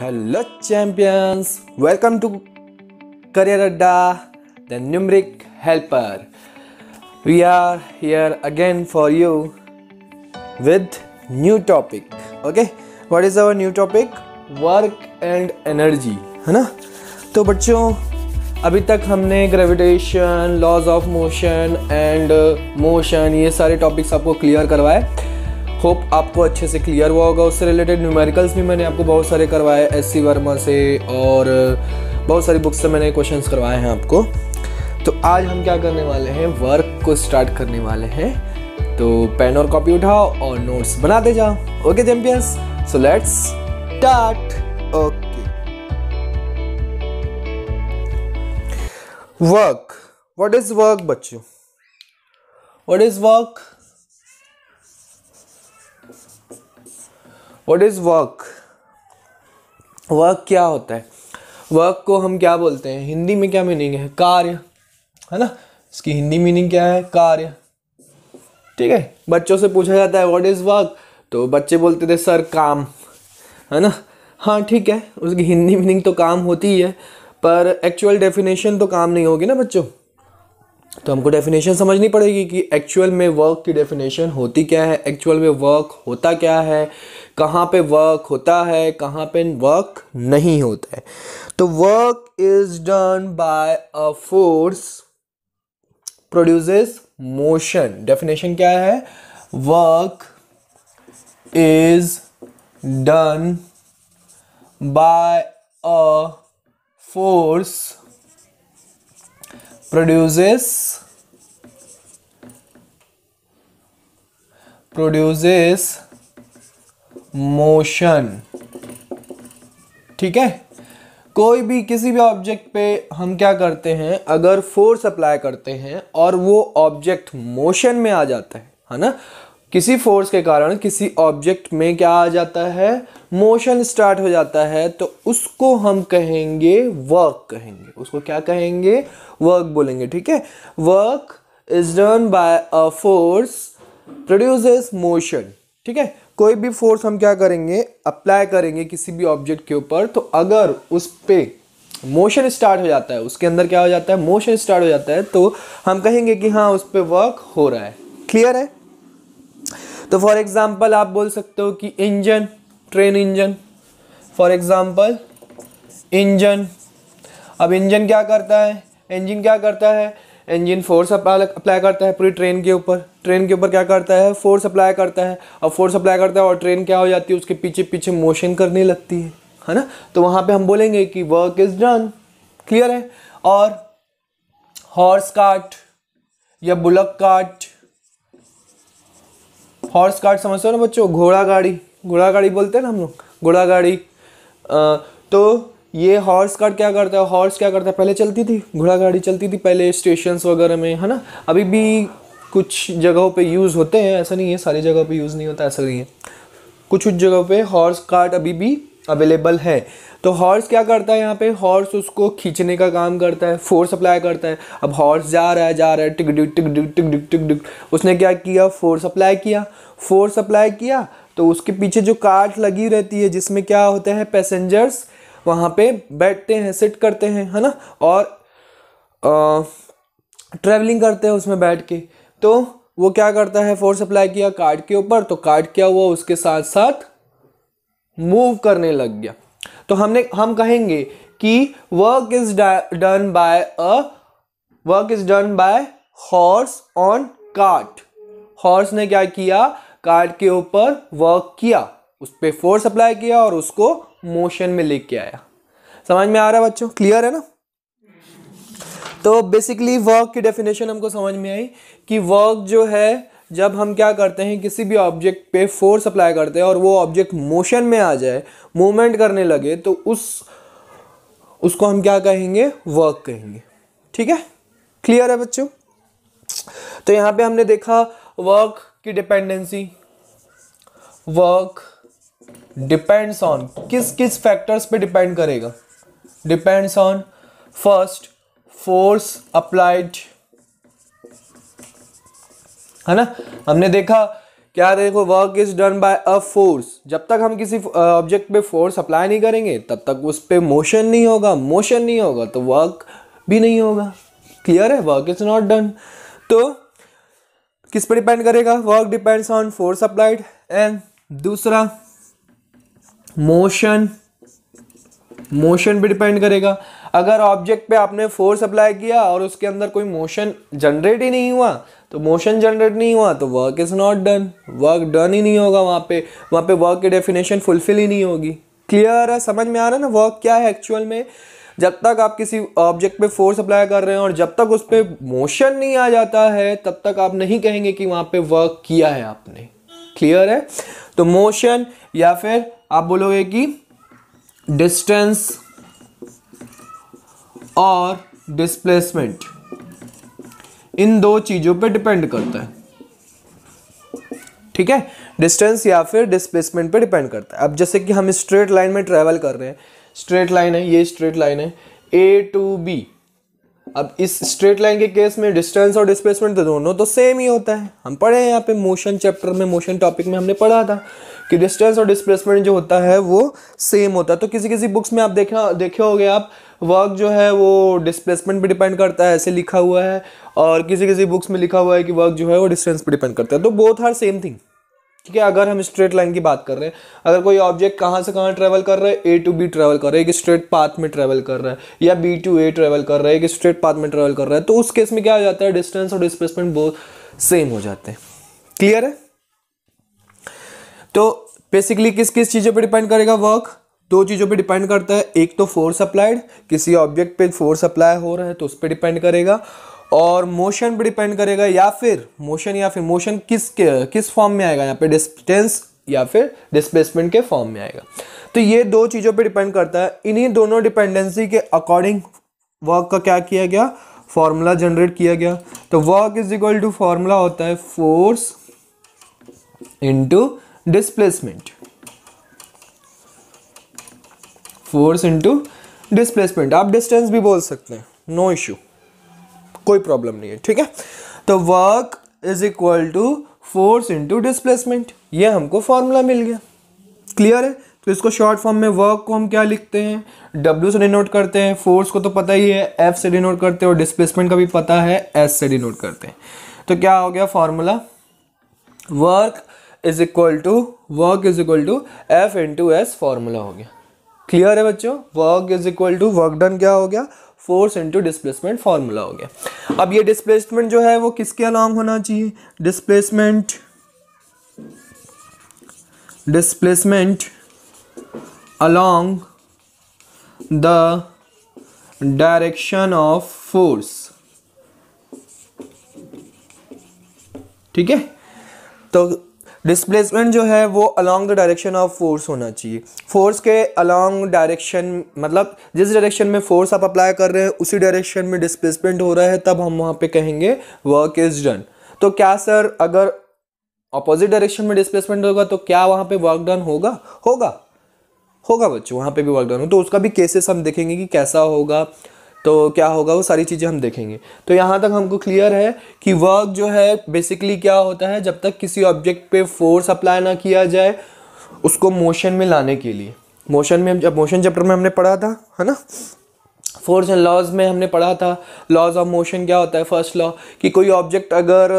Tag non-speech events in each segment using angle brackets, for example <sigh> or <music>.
hello champions welcome to career Adda the numeric helper we are here again for you with new topic okay what is our new topic work and energy है ना तो बच्चों अभी तक हमने gravitation laws of motion and motion ये सारे topics आपको क्लियर करवाए होप आपको अच्छे से क्लियर हुआ होगा उससे रिलेटेड न्यूमेरिकल्स भी मैंने आपको बहुत सारे करवाए एस सी वर्मा से और बहुत सारी बुक्स से मैंने क्वेश्चन करवाए हैं आपको तो आज हम क्या करने वाले हैं वर्क को स्टार्ट करने वाले हैं तो पेन और कॉपी उठाओ और नोट्स बना दे जाओ okay champions so let's start okay work what is work बच्चों what is work what is work work क्या होता है वर्क को हम क्या बोलते हैं हिंदी में क्या मीनिंग है कार्य है ना इसकी हिंदी मीनिंग क्या है कार्य ठीक है बच्चों से पूछा जाता है व्हाट इज़ वर्क तो बच्चे बोलते थे सर काम है ना हाँ ठीक है उसकी हिंदी मीनिंग तो काम होती ही है पर एक्चुअल डेफिनेशन तो काम नहीं होगी ना बच्चों तो हमको डेफिनेशन समझनी पड़ेगी कि एक्चुअल में वर्क की डेफिनेशन होती क्या है एक्चुअल में वर्क होता क्या है कहाँ पे वर्क होता है कहाँ पे वर्क नहीं होता है तो work is done by a force produces motion definition क्या है work is done by a force produces produces motion ठीक है कोई भी किसी भी ऑब्जेक्ट पे हम क्या करते हैं अगर फोर्स अप्लाई करते हैं और वो ऑब्जेक्ट मोशन में आ जाता है है ना किसी फोर्स के कारण किसी ऑब्जेक्ट में क्या आ जाता है मोशन स्टार्ट हो जाता है तो उसको हम कहेंगे वर्क कहेंगे उसको क्या कहेंगे वर्क बोलेंगे ठीक है work is done by a force produces motion ठीक है कोई भी फोर्स हम क्या करेंगे अप्लाई करेंगे किसी भी ऑब्जेक्ट के ऊपर तो अगर उस पर मोशन स्टार्ट हो जाता है उसके अंदर क्या हो जाता है मोशन स्टार्ट हो जाता है तो हम कहेंगे कि हाँ उस पर वर्क हो रहा है क्लियर है तो फॉर एग्ज़ाम्पल आप बोल सकते हो कि engine train engine for example engine अब इंजन क्या करता है इंजन क्या करता है इंजन फोर्स अप्लाई करता है पूरी ट्रेन के ऊपर ट्रेन के ऊपर क्या करता है फोर्स अप्लाई करता है और फोर्स अप्लाई करता है और ट्रेन क्या हो जाती है उसके पीछे पीछे मोशन करने लगती है है ना तो वहाँ पे हम बोलेंगे कि वर्क इज़ डन क्लियर है और हॉर्स कार्ट या बुलक काट हॉर्स काट समझते हो ना बच्चों घोड़ा गाड़ी घोड़ा गाड़ी बोलते हैं ना हम लोग घोड़ा गाड़ी आ, तो ये हॉर्स कार्ड क्या करता है हॉर्स क्या करता है पहले चलती थी घोड़ा गाड़ी चलती थी पहले स्टेशन वगैरह में है ना अभी भी कुछ जगहों पे यूज़ होते हैं ऐसा नहीं है सारी जगह पे यूज़ नहीं होता ऐसा नहीं है कुछ कुछ जगहों पे हॉर्स कार्ट अभी भी अवेलेबल है तो हॉर्स क्या करता है यहाँ पे हॉर्स उसको खींचने का काम करता है फोर्स अप्लाई करता है अब हॉर्स जा रहा है जा रहा है टिक डिक टिक डिक टिक डिक टिक डिक उसने क्या किया फोर्स अप्लाई किया फोर्स अप्लाई किया तो उसके पीछे जो कार्ट लगी रहती है जिसमें क्या होते हैं पैसेंजर्स वहाँ पे बैठते हैं सिट करते हैं है ना और ट्रैवलिंग करते हैं उसमें बैठ के तो वो क्या करता है फोर्स अप्लाई किया कार्ड के ऊपर तो कार्ड क्या हुआ उसके साथ साथ मूव करने लग गया तो हमने हम कहेंगे कि work is done by a work is done by horse on cart horse ने क्या किया कार्ड के ऊपर वर्क किया उस पर फोर्स अप्लाई किया और उसको मोशन में लेके आया समझ में आ रहा है बच्चों क्लियर है ना तो बेसिकली वर्क की डेफिनेशन हमको समझ में आई कि वर्क जो है जब हम क्या करते हैं किसी भी ऑब्जेक्ट पे फोर्स अप्लाई करते हैं और वो ऑब्जेक्ट मोशन में आ जाए मूवमेंट करने लगे तो उस उसको हम क्या कहेंगे वर्क कहेंगे ठीक है क्लियर है बच्चों तो यहाँ पे हमने देखा वर्क की डिपेंडेंसी वर्क डिपेंड्स ऑन किस किस फैक्टर्स पे डिपेंड करेगा depends on first force applied है ना हमने देखा क्या देखो work is done by a force जब तक हम किसी ऑब्जेक्ट पे फोर्स अप्लाई नहीं करेंगे तब तक उस पर मोशन नहीं होगा मोशन नहीं होगा तो वर्क भी नहीं होगा क्लियर है वर्क इज नॉट डन तो किस पर डिपेंड करेगा work depends on force applied and दूसरा मोशन मोशन पे डिपेंड करेगा अगर ऑब्जेक्ट पे आपने फोर्स अप्लाई किया और उसके अंदर कोई मोशन जनरेट ही नहीं हुआ तो मोशन जनरेट नहीं हुआ तो work is not done work done ही नहीं होगा वहाँ पे वहाँ पे वर्क की डेफिनेशन फुलफिल ही नहीं होगी क्लियर है समझ में आ रहा है ना वर्क क्या है एक्चुअल में जब तक आप किसी ऑब्जेक्ट पे फोर्स अप्लाई कर रहे हैं और जब तक उस पर मोशन नहीं आ जाता है तब तक आप नहीं कहेंगे कि वहाँ पे वर्क किया है आपने क्लियर है तो मोशन या फिर आप बोलोगे कि डिस्टेंस और डिस्प्लेसमेंट इन दो चीज़ों पे डिपेंड करता है ठीक है डिस्टेंस या फिर डिस्प्लेसमेंट पे डिपेंड करता है अब जैसे कि हम स्ट्रेट लाइन में ट्रेवल कर रहे हैं स्ट्रेट लाइन है ये स्ट्रेट लाइन है ए टू बी अब इस स्ट्रेट लाइन के केस में डिस्टेंस और डिस्प्लेसमेंट तो दोनों तो सेम ही होता है हम पढ़े हैं यहाँ पे मोशन चैप्टर में मोशन टॉपिक में हमने पढ़ा था कि डिस्टेंस और डिस्प्लेसमेंट जो होता है वो सेम होता है तो किसी किसी बुक्स में आप देखा देखे हो आप वर्क जो है वो डिस्प्लेसमेंट पे डिपेंड करता है ऐसे लिखा हुआ है और किसी किसी बुक्स में लिखा हुआ है कि वर्क जो है वो डिस्टेंस पे डिपेंड करता है तो बोथ आर सेम थिंग ठीक है अगर हम स्ट्रेट लाइन की बात कर रहे हैं अगर कोई ऑब्जेक्ट कहाँ से कहाँ ट्रैवल कर रहा है ए टू बी ट्रैवल कर रहा है एक स्ट्रेट पाथ में ट्रैवल कर रहा है या बी टू ए ट्रैवल कर रहा है एक स्ट्रेट पाथ में ट्रैवल कर रहा है तो उस केस में क्या हो जाता है डिस्टेंस और डिस्प्लेसमेंट बोथ सेम हो जाते हैं क्लियर है तो बेसिकली किस किस चीज़ों पर डिपेंड करेगा वर्क दो चीज़ों पे डिपेंड करता है एक तो फोर्स अप्लाइड किसी ऑब्जेक्ट पे फोर्स अप्लाई हो रहा है तो उस पर डिपेंड करेगा और मोशन पे डिपेंड करेगा या फिर मोशन या फिर मोशन किस किस फॉर्म में आएगा यहाँ पे डिस्टेंस या फिर डिस्प्लेसमेंट के फॉर्म में आएगा तो ये दो चीज़ों पर डिपेंड करता है इन्हीं दोनों डिपेंडेंसी के अकॉर्डिंग वर्क का क्या किया गया फॉर्मूला जनरेट किया गया तो work is equal to formula होता है force into displacement force into displacement आप डिस्टेंस भी बोल सकते हैं नो no इशू कोई प्रॉब्लम नहीं है ठीक है तो work is equal to force into displacement ये हमको फॉर्मूला मिल गया क्लियर है तो इसको शॉर्ट फॉर्म में वर्क को हम क्या लिखते हैं डब्ल्यू से डिनोट करते हैं फोर्स को तो पता ही है एफ से डिनोट करते हैं और डिस्प्लेसमेंट का भी पता है एस से डिनोट करते हैं तो क्या हो गया formula work is equal to work is equal to F into S formula हो गया क्लियर है बच्चों work is equal to work done क्या हो गया फोर्स इंटू डिस्प्लेसमेंट फॉर्मूला हो गया अब ये डिस्प्लेसमेंट जो है वो किसके अलॉन्ग होना चाहिए displacement displacement along the direction of force ठीक है तो डिस्प्लेसमेंट जो है वो along the direction of force होना चाहिए फोर्स के अलॉन्ग डायरेक्शन मतलब जिस डायरेक्शन में फोर्स आप अप्लाई कर रहे हैं उसी डायरेक्शन में डिस्प्लेसमेंट हो रहा है तब हम वहाँ पे कहेंगे वर्क इज़ डन तो क्या सर अगर अपोजिट डायरेक्शन में डिस्प्लेसमेंट होगा तो क्या वहाँ पे वर्क डन होगा होगा होगा बच्चों वहाँ पे भी वर्क डन हो तो उसका भी केसेस हम देखेंगे कि कैसा होगा तो क्या होगा वो सारी चीज़ें हम देखेंगे तो यहाँ तक हमको क्लियर है कि वर्क जो है बेसिकली क्या होता है जब तक किसी ऑब्जेक्ट पे फोर्स अप्लाई ना किया जाए उसको मोशन में लाने के लिए मोशन में जब मोशन चैप्टर में हमने पढ़ा था है ना फोर्स एंड लॉज में हमने पढ़ा था लॉज ऑफ मोशन क्या होता है फर्स्ट लॉ कि कोई ऑब्जेक्ट अगर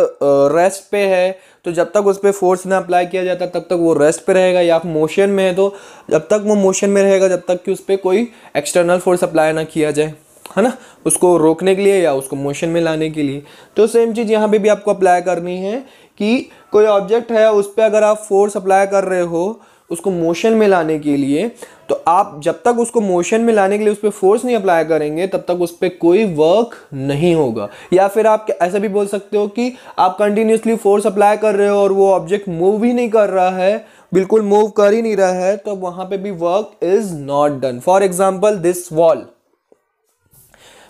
रेस्ट पे है तो जब तक उस पर फोर्स ना अप्लाई किया जाता तब तक वो रेस्ट पे रहेगा या मोशन में है तो जब तक वो मोशन में रहेगा जब तक कि उस पर कोई एक्सटर्नल फोर्स अप्लाई ना किया जाए है ना उसको रोकने के लिए या उसको मोशन में लाने के लिए तो सेम चीज़ यहाँ पे भी आपको अप्लाई करनी है कि कोई ऑब्जेक्ट है उस पर अगर आप फोर्स अप्लाई कर रहे हो उसको मोशन में लाने के लिए तो आप जब तक उसको मोशन में लाने के लिए उस पर फोर्स नहीं अप्लाई करेंगे तब तक उस पर कोई वर्क नहीं होगा या फिर आप ऐसा भी बोल सकते हो कि आप कंटिन्यूसली फोर्स अप्लाई कर रहे हो और वो ऑब्जेक्ट मूव ही नहीं कर रहा है बिल्कुल मूव कर ही नहीं रहा है तो वहाँ पे भी work is not done for example this wall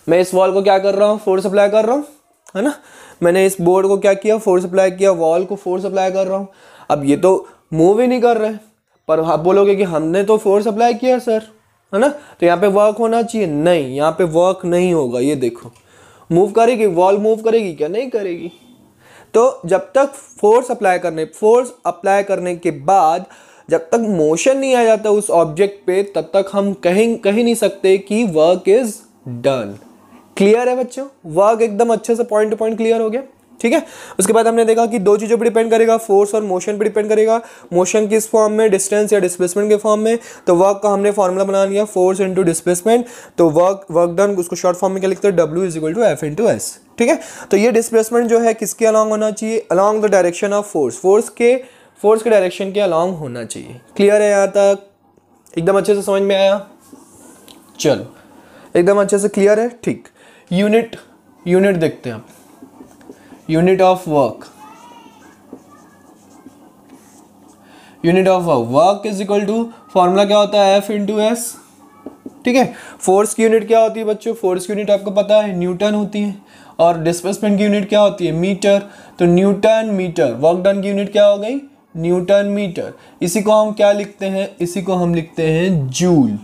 मैं इस वॉल को क्या कर रहा हूँ फोर्स अप्लाई कर रहा हूँ है ना मैंने इस बोर्ड को क्या किया फोर्स अप्लाई किया वॉल को फोर्स अप्लाई कर रहा हूँ अब ये तो मूव ही नहीं कर रहे पर आप बोलोगे कि हमने तो फोर्स अप्लाई किया सर है ना तो यहाँ पे वर्क होना चाहिए नहीं यहाँ पे वर्क नहीं होगा ये देखो मूव करेगी वॉल मूव करेगी क्या नहीं करेगी तो जब तक फोर्स अप्लाई करने फोर्स अप्लाई करने के बाद जब तक मोशन नहीं आ जाता उस ऑब्जेक्ट पे तब तक हम कहीं कह नहीं सकते कि वर्क इज़ डन क्लियर है बच्चों वर्क एकदम अच्छे से पॉइंट टू पॉइंट क्लियर हो गया ठीक है उसके बाद हमने देखा कि दो चीज़ों पर डिपेंड करेगा फोर्स और मोशन पर डिपेंड करेगा मोशन किस फॉर्म में डिस्टेंस या डिस्प्लेसमेंट के फॉर्म में तो वर्क का हमने फॉर्मूला बना लिया फोर्स इंटू डिस्प्लेसमेंट तो वर्क वर्क डन उसको शॉर्ट फॉर्म में क्या लिखते हैं W is equal to F into S ठीक है तो ये डिस्प्लेसमेंट जो है किसके अलॉन्ग होना चाहिए along the direction of force force के फोर्स के डायरेक्शन के अलॉन्ग होना चाहिए क्लियर है यहाँ तक एकदम अच्छे से समझ में आया चलो एकदम अच्छे से क्लियर है ठीक यूनिट यूनिट देखते हैं आप unit of work unit of work work is equal to formula क्या होता है एफ इंटू एस ठीक है फोर्स की यूनिट क्या होती है बच्चों फोर्स की यूनिट आपको पता है न्यूटन होती है और डिस्प्लेसमेंट की यूनिट क्या होती है मीटर तो न्यूटन मीटर वर्क डन की यूनिट क्या हो गई न्यूटन मीटर इसी को हम क्या लिखते हैं इसी को हम लिखते हैं जूल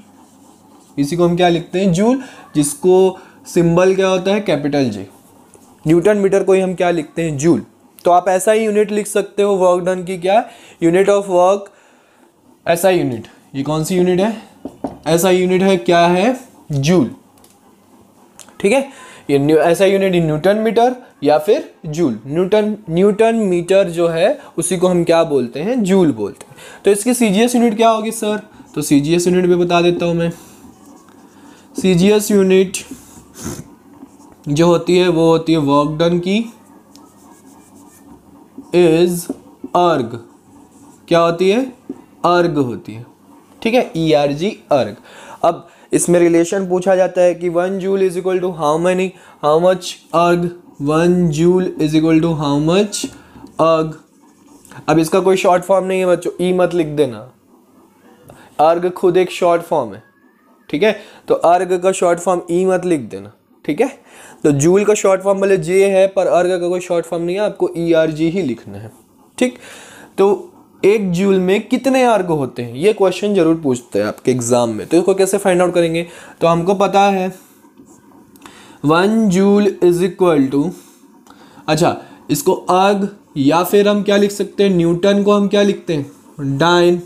इसी को हम क्या लिखते हैं जूल जिसको सिंबल क्या होता है कैपिटल जी न्यूटन मीटर को ही हम क्या लिखते हैं जूल तो आप ऐसा ही यूनिट लिख सकते हो वर्क डन की क्या यूनिट ऑफ वर्क ऐसा यूनिट ये कौन सी यूनिट है ऐसा यूनिट है क्या है जूल ठीक है ये ऐसा यूनिट न्यूटन मीटर या फिर जूल न्यूटन न्यूटन मीटर जो है उसी को हम क्या बोलते हैं जूल बोलते हैं तो इसकी सीजीएस यूनिट क्या होगी सर तो सी यूनिट भी बता देता हूँ मैं सी यूनिट जो होती है वो होती है वर्क डन की इज अर्ग क्या होती है अर्ग होती है ठीक है ई आर जी अर्ग अब इसमें रिलेशन पूछा जाता है कि one joule is equal to how many how much erg one joule is equal to how much erg अब इसका कोई शॉर्ट फॉर्म नहीं है बच्चों ई e मत लिख देना अर्ग खुद एक शॉर्ट फॉर्म है ठीक है तो अर्घ का शॉर्ट फॉर्म ई मत लिख देना ठीक है तो जूल का शॉर्ट फॉर्म भले जे है पर अर्घ का कोई शॉर्ट फॉर्म नहीं है आपको ई आर जी ही लिखना है ठीक तो एक जूल में कितने अर्घ होते हैं ये क्वेश्चन जरूर पूछते हैं आपके एग्जाम में तो इसको कैसे फाइंड आउट करेंगे तो हमको पता है one joule is equal to अच्छा इसको अर्घ या फिर हम क्या लिख सकते हैं न्यूटन को हम क्या लिखते हैं डाइन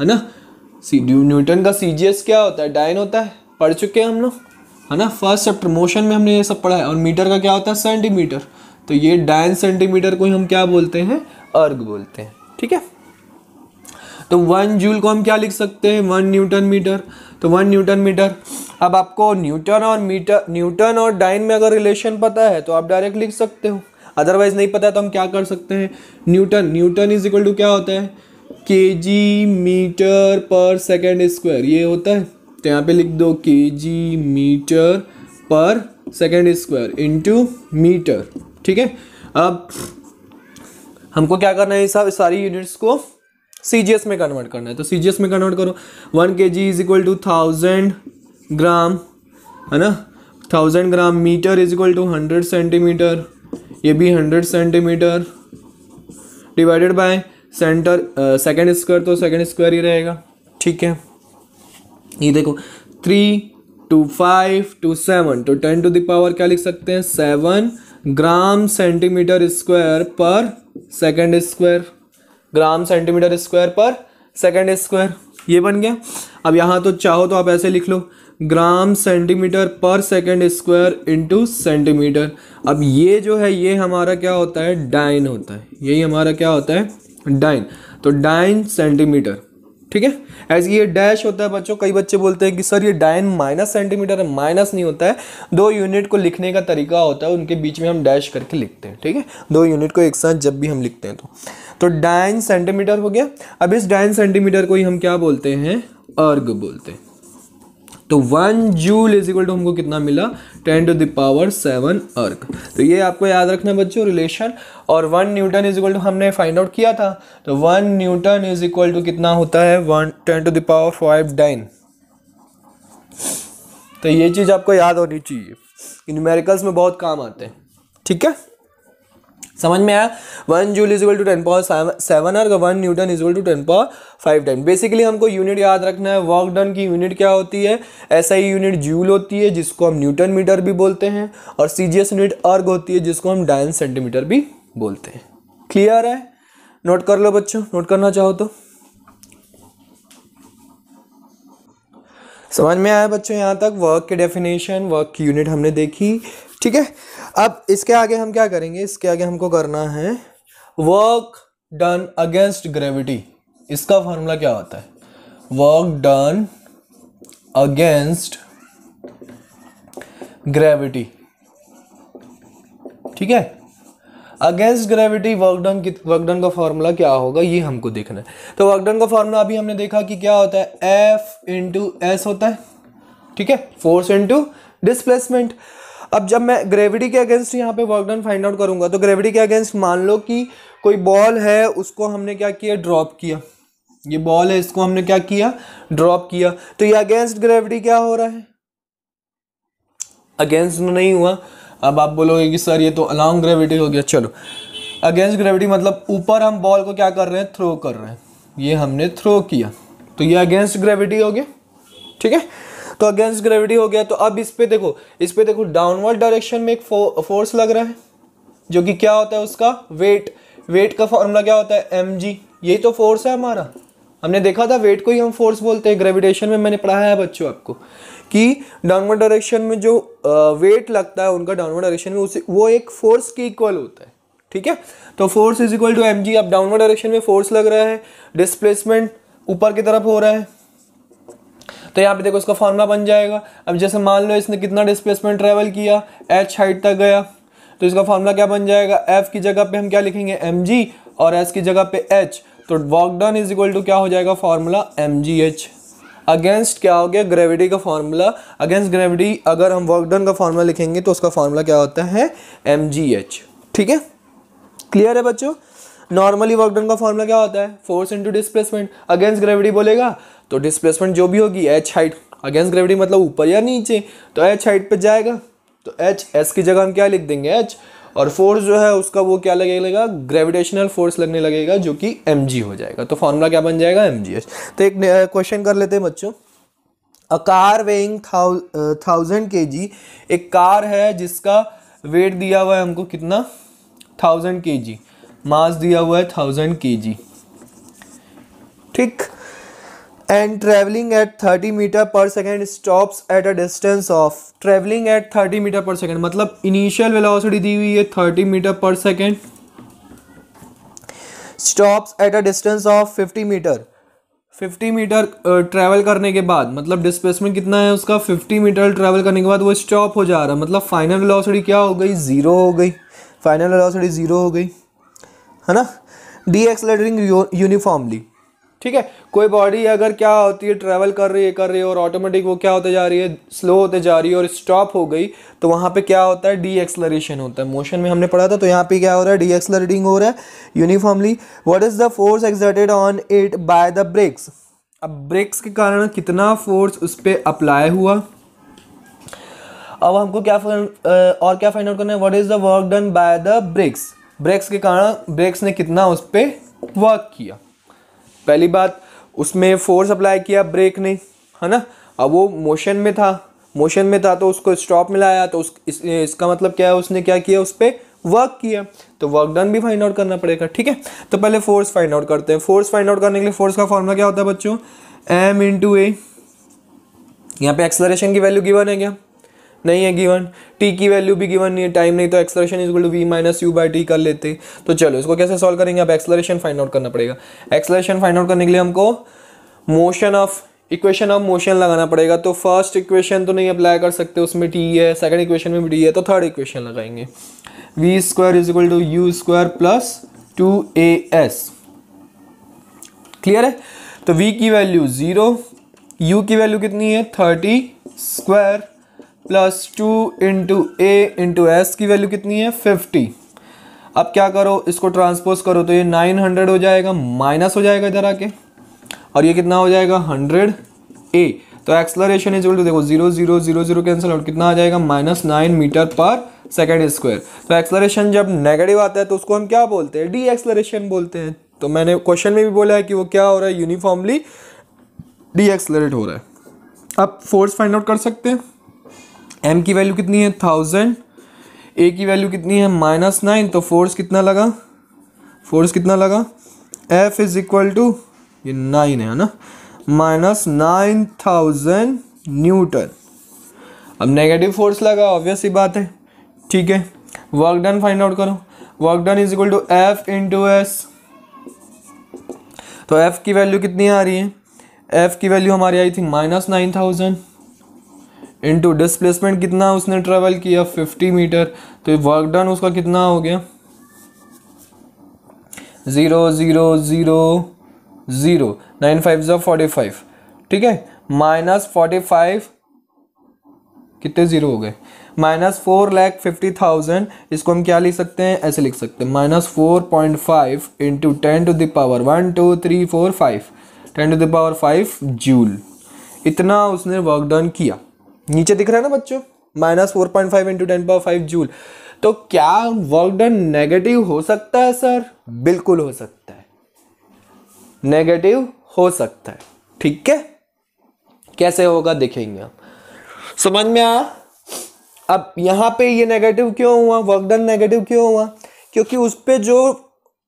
है ना सी न्यूटन का सी क्या होता है डाइन होता है पढ़ चुके हैं हम लोग है ना फर्स्ट चैप्टर मोशन में हमने ये सब पढ़ा है और मीटर का क्या होता है सेंटीमीटर तो ये डाइन सेंटीमीटर को हम क्या बोलते हैं अर्ग बोलते हैं ठीक है तो वन जूल को हम क्या लिख सकते हैं वन न्यूटन मीटर तो वन न्यूटन मीटर अब आपको न्यूटन और मीटर न्यूटन और डाइन में अगर रिलेशन पता है तो आप डायरेक्ट लिख सकते हो अदरवाइज नहीं पता तो हम क्या कर सकते हैं newton newton is equal to क्या होता है K G metre per second square ये होता है तो यहाँ पे लिख दो K G metre per second square into metre ठीक है अब हमको क्या करना है सब सारी यूनिट्स को सी जी एस में कन्वर्ट करना है तो सी जी एस में कन्वर्ट करो one K G is equal to thousand gram है ना thousand gram metre is equal to hundred centimetre ये भी hundred centimetre divided by centre second square तो सेकेंड स्क्वायर ही रहेगा ठीक है ये देखो three to five to seven to ten to the power क्या लिख सकते हैं seven gram centimetre square per second square gram centimetre square per second square ये बन गया अब यहाँ तो चाहो तो आप ऐसे लिख लो gram centimetre per second square into centimetre अब ये जो है ये हमारा क्या होता है डाइन होता है यही हमारा क्या होता है डाइन तो डाइन सेंटीमीटर ठीक है ऐसे ये डैश होता है बच्चों कई बच्चे बोलते हैं कि सर ये डाइन माइनस सेंटीमीटर है माइनस नहीं होता है दो यूनिट को लिखने का तरीका होता है उनके बीच में हम डैश करके लिखते हैं ठीक है दो यूनिट को एक साथ जब भी हम लिखते हैं तो तो डाइन सेंटीमीटर हो गया अब इस डाइन सेंटीमीटर को ही हम क्या बोलते हैं अर्ग बोलते हैं तो one joule is equal to हमको कितना मिला टेन टू दावर सेवन अर्क तो ये आपको याद रखना बच्चों रिलेशन और one newton is equal to हमने फाइंड आउट किया था तो one newton is equal to कितना होता है one ten to the power five dyne तो ये चीज़ आपको याद होनी चाहिए न्यूमेरिकल्स में बहुत काम आते हैं ठीक है समझ में आया one joule is equal to ten power seven और one newton is equal to ten power five ten basically हमको यूनिट याद रखना है वर्क डन की यूनिट क्या होती है ऐसा ही यूनिट जूल होती है जिसको हम न्यूटन मीटर भी बोलते हैं और सी जी एस यूनिट अर्ग होती है जिसको हम डायन सेंटीमीटर भी बोलते हैं क्लियर है नोट कर लो बच्चों नोट करना चाहो तो समझ में आया बच्चों यहाँ तक वर्क के डेफिनेशन वर्क की यूनिट हमने देखी ठीक है अब इसके आगे हम क्या करेंगे इसके आगे हमको करना है वर्क डन अगेंस्ट ग्रेविटी इसका फॉर्मूला क्या होता है वर्क डन अगेंस्ट ग्रेविटी ठीक है अगेंस्ट ग्रेविटी वर्कडन वर्कडन का फॉर्मूला क्या होगा ये हमको देखना है तो वर्कडन का फॉर्मूला अभी हमने देखा कि क्या होता है एफ इंटू एस होता है ठीक है फोर्स इंटू डिस्प्लेसमेंट अब जब मैं ग्रेविटी के अगेंस्ट यहाँ पे वर्क डन फाइंड आउट करूँगा तो ग्रेविटी के अगेंस्ट मान लो कि कोई बॉल है उसको हमने क्या किया ड्रॉप किया ये बॉल है इसको हमने क्या किया ड्रॉप किया तो ये अगेंस्ट ग्रेविटी क्या हो रहा है अगेंस्ट तो नहीं हुआ अब आप बोलोगे कि सर ये तो अलॉन्ग ग्रेविटी हो गया चलो अगेंस्ट ग्रेविटी मतलब ऊपर हम बॉल को क्या कर रहे हैं थ्रो कर रहे हैं ये हमने थ्रो किया तो ये अगेंस्ट ग्रेविटी हो गया ठीक है तो अगेंस्ट ग्रेविटी हो गया तो अब इस पर देखो इस पर देखो डाउनवर्ड डायरेक्शन में एक फो, फोर्स लग रहा है जो कि क्या होता है उसका वेट वेट का फॉर्मूला क्या होता है एम यही तो फोर्स है हमारा हमने देखा था वेट को ही हम फोर्स बोलते हैं ग्रेविटेशन में मैंने पढ़ाया है बच्चों आपको कि डाउनवर्ड डायरेक्शन में जो वेट लगता है उनका डाउनवर्ड डायरेक्शन में उसे वो एक फोर्स के इक्वल होता है ठीक है तो force is equal to M G अब डाउनवर्ड डायरेक्शन में फोर्स लग रहा है डिस्प्लेसमेंट ऊपर की तरफ हो रहा है तो यहाँ पे देखो इसका फॉर्मूला बन जाएगा अब जैसे मान लो इसने कितना डिस्प्लेसमेंट ट्रेवल किया एच हाइट तक गया तो इसका फॉर्मूला क्या बन जाएगा एफ की जगह पे हम क्या लिखेंगे एम और एस की जगह पे एच तो वॉक इज इक्वल टू क्या हो जाएगा formula M G H against क्या हो गया ग्रेविटी का फॉर्मूला अगेंस्ट ग्रेविटी अगर हम वॉकडाउन का फॉर्मूला लिखेंगे तो उसका फार्मूला क्या होता है एम जी एच ठीक है क्लियर है बच्चों नॉर्मली वर्क डन का फॉर्मूला क्या होता है force into displacement against gravity बोलेगा तो डिस्प्लेसमेंट जो भी होगी एच हाइट अगेंस्ट ग्रेविटी मतलब ऊपर या नीचे तो एच हाइट पर जाएगा तो एच एस की जगह हम क्या लिख देंगे एच और फोर्स जो है उसका वो क्या लगेगा ग्रेविटेशनल फोर्स लगने लगेगा जो कि एम हो जाएगा तो फॉर्मूला क्या बन जाएगा एम तो एक क्वेश्चन कर लेते हैं बच्चों a car weighing thousand K जी एक कार है जिसका वेट दिया हुआ है हमको कितना थाउजेंड के जी मास दिया हुआ है थाउजेंड के जी ठीक and travelling at thirty metre per second stop at a distance of travelling at thirty metre per second मतलब इनिशियल वेलोसिटी दी हुई है thirty metre per second stops at a distance of fifty metre fifty metre travel करने के बाद मतलब displacement कितना है उसका फिफ्टी मीटर ट्रैवल करने के बाद वो स्टॉप हो जा रहा है मतलब फाइनल वेलोसिटी क्या हो गई जीरो हो गई फाइनल वेलोसिटी जीरो हो गई है ना डी एक्सलेटरिंग यूनिफॉर्मली ठीक है कोई बॉडी अगर क्या होती है ट्रेवल कर रही है कर रही है और ऑटोमेटिक वो क्या होते जा रही है स्लो होते जा रही है और स्टॉप हो गई तो वहाँ पे क्या होता है डी एक्सलरेशन होता है मोशन में हमने पढ़ा था तो यहाँ पे क्या हो रहा है डी एक्सलरेटिंग हो रहा है uniformly what is the force exerted on it by the brakes अब ब्रेक्स के कारण कितना फोर्स उस पर अप्लाई हुआ अब हमको क्या और क्या फाइंड आउट करना है what is the work done by the brakes brakes के कारण ब्रेक्स ने कितना उस पर वर्क किया पहली बात उसमें फोर्स अप्लाई किया ब्रेक ने है ना अब वो मोशन में था मोशन में था तो उसको स्टॉप मिलाया तो उस इस, इसका मतलब क्या है उसने क्या किया उस पर वर्क किया तो वर्क डन भी फाइंड आउट करना पड़ेगा ठीक है तो पहले फोर्स फाइंड आउट करते हैं फोर्स फाइंड आउट करने के लिए फोर्स का फॉर्मूला क्या होता है बच्चों एम इंटू ए यहाँ पे एक्सलरेशन की वैल्यू गिवन है क्या नहीं है गिवन टी की वैल्यू भी गिवन नहीं है टाइम नहीं तो acceleration is to V minus U by T कर लेते तो चलो इसको कैसे सॉल्व करेंगे अब एक्सलेशन फाइंड आउट करना पड़ेगा एक्सलेशन फाइंड आउट करने के लिए हमको motion of equation of motion लगाना पड़ेगा तो फर्स्ट इक्वेशन तो नहीं अप्लाई कर सकते उसमें टी है सेकेंड इक्वेशन में भी टी है तो थर्ड इक्वेशन लगाएंगे V square is equal to U square plus two A S clear है तो वी की वैल्यू ज़ीरो यू की वैल्यू कितनी है thirty square plus two into A into S की वैल्यू कितनी है फिफ्टी अब क्या करो इसको ट्रांसपोज करो तो ये नाइन हंड्रेड हो जाएगा माइनस हो जाएगा इधर आके और ये कितना हो जाएगा हंड्रेड ए तो एक्सलरेशन इज टू देखो zero zero zero zero cancel out कितना आ जाएगा minus nine metre per second square तो एक्सलरेशन जब नेगेटिव आता है तो उसको हम क्या बोलते हैं डी एक्सलरेशन बोलते हैं तो मैंने क्वेश्चन में भी बोला है कि वो क्या हो रहा है यूनिफॉर्मली डी एक्सलरेट हो रहा है आप फोर्स फाइंड आउट कर सकते हैं एम की वैल्यू कितनी है थाउजेंड ए की वैल्यू कितनी है माइनस नाइन तो फोर्स कितना लगा फोर्स कितना लगा एफ इज इक्वल टू ये नाइन है ना माइनस नाइन थाउजेंड न्यूटन अब नेगेटिव फोर्स लगा ऑब्वियस ही बात है ठीक है वर्क डन फाइंड आउट करो work done is equal to F to S तो एफ की वैल्यू कितनी आ रही है एफ की वैल्यू हमारी I think minus nine thousand into displacement कितना उसने ट्रेवल किया 50 मीटर तो वर्क डन उसका कितना हो गया zero zero zero zero nine five ज़ा फोर्टी फाइव ठीक है माइनस फोर्टी फाइव कितने ज़ीरो हो गए minus four lakh fifty thousand इसको हम क्या लिख सकते हैं ऐसे लिख सकते हैं minus four point five into ten to the power one two three four five ten to the power five joule इतना उसने वर्क डन किया नीचे दिख रहा है ना बच्चों minus four point five into ten power five joule तो क्या वर्क डन नेगेटिव हो सकता है सर बिल्कुल हो सकता है नेगेटिव हो सकता है ठीक है कैसे होगा देखेंगे आप समझ में आया अब यहाँ पे ये नेगेटिव क्यों हुआ वर्क डन नेगेटिव क्यों हुआ क्योंकि उस पर जो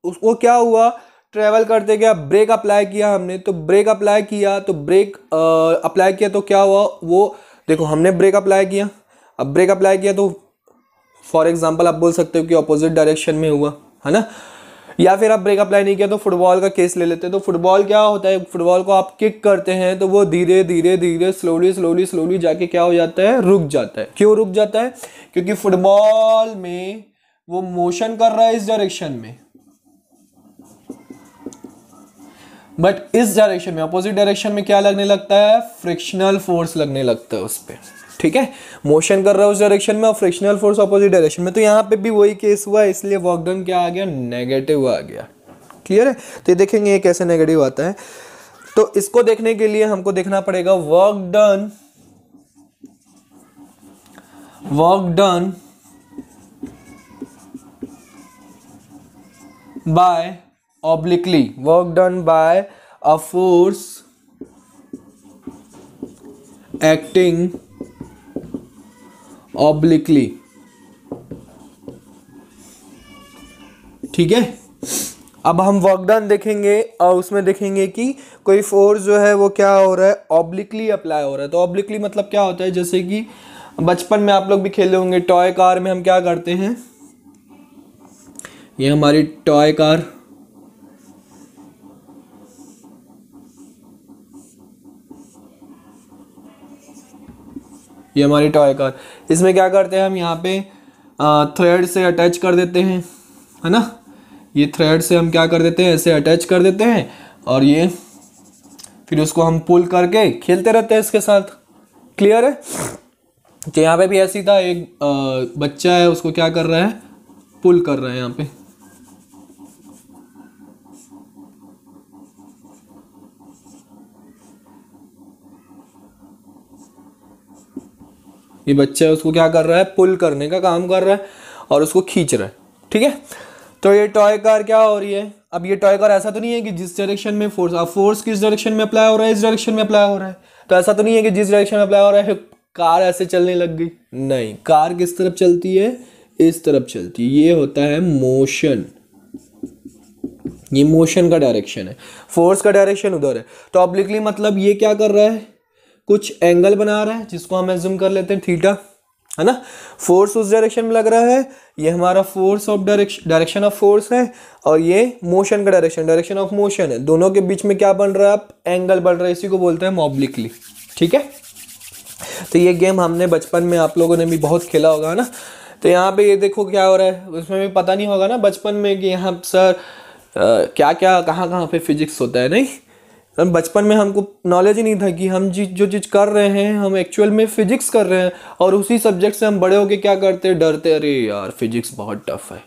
उसको क्या हुआ ट्रेवल करते गया ब्रेक अप्लाई किया हमने तो ब्रेक अप्लाई किया तो ब्रेक अप्लाई किया तो क्या हुआ वो देखो हमने ब्रेक अप्लाई किया अब ब्रेक अप्लाई किया तो फॉर एग्जाम्पल आप बोल सकते हो कि अपोजिट डायरेक्शन में हुआ है ना या फिर आप ब्रेक अप्लाई नहीं किया तो फुटबॉल का केस ले लेते हैं तो फुटबॉल क्या होता है फुटबॉल को आप किक करते हैं तो वो धीरे धीरे धीरे स्लोली स्लोली स्लोली जाके क्या हो जाता है रुक जाता है क्यों रुक जाता है क्योंकि फुटबॉल में वो मोशन कर रहा है इस डायरेक्शन में बट इस डायरेक्शन में अपोजिट डायरेक्शन में क्या लगने लगता है फ्रिक्शनल फोर्स लगने लगता है उस पर ठीक है मोशन कर रहा है उस डायरेक्शन में और फ्रिक्शनल फोर्स अपोजिट डायरेक्शन में तो यहाँ पे भी वही केस हुआ इसलिए वॉकडन क्या आ गया नेगेटिव आ गया क्लियर है तो ये देखेंगे ये कैसे नेगेटिव आता है तो इसको देखने के लिए हमको देखना पड़ेगा work done work done by obliquely work done by a force acting obliquely ठीक है अब हम वर्क डन देखेंगे और उसमें देखेंगे कि कोई फोर्स जो है वो क्या हो रहा है ऑब्लिकली अप्लाई हो रहा है तो ऑब्लिकली मतलब क्या होता है जैसे कि बचपन में आप लोग भी खेले होंगे टॉय कार में हम क्या करते हैं ये हमारी टॉय कार ये हमारी टॉय कार इसमें क्या करते हैं हम यहाँ पे थ्रेड से अटैच कर देते हैं है ना ये थ्रेड से हम क्या कर देते हैं ऐसे अटैच कर देते हैं और ये फिर उसको हम पुल करके खेलते रहते हैं इसके साथ क्लियर है तो यहाँ पे भी ऐसी था एक आ, बच्चा है उसको क्या कर रहा है पुल कर रहा है यहाँ पे ये बच्चा है उसको क्या कर रहा है पुल करने का काम कर रहा है और उसको खींच रहा है ठीक है तो ये टॉय कार क्या हो रही है अब ये टॉय कार ऐसा तो नहीं है कि जिस डायरेक्शन में फोर्स अब फोर्स किस डायरेक्शन में अप्लाई हो रहा है इस डायरेक्शन में अप्लाई हो रहा है तो ऐसा तो नहीं है कि जिस डायरेक्शन में अप्लाई हो रहा है कार ऐसे चलने लग गई नहीं कार किस तरफ चलती है इस तरफ चलती है ये होता है मोशन ये मोशन का डायरेक्शन है फोर्स का डायरेक्शन उधर है तो ऑब्लिकली मतलब ये क्या कर रहा है कुछ एंगल बना रहा है जिसको हम एज्यूम कर लेते हैं थीटा है ना फोर्स उस डायरेक्शन में लग रहा है ये हमारा force of direction direction of force है और ये मोशन का डायरेक्शन डायरेक्शन ऑफ मोशन है दोनों के बीच में क्या बन रहा है एंगल बन रहा है इसी को बोलते हैं मॉब्लिकली ठीक है तो ये गेम हमने बचपन में आप लोगों ने भी बहुत खेला होगा है ना तो यहाँ पे ये देखो क्या हो रहा है उसमें भी पता नहीं होगा ना बचपन में कि यहाँ सर आ, क्या क्या कहाँ कहाँ पे फिजिक्स होता है नहीं हम बचपन में हमको नॉलेज ही नहीं था कि हम जी जो चीज़ कर रहे हैं हम एक्चुअल में फ़िज़िक्स कर रहे हैं और उसी सब्जेक्ट से हम बड़े होके क्या करते हैं डरते अरे यार फिज़िक्स बहुत टफ है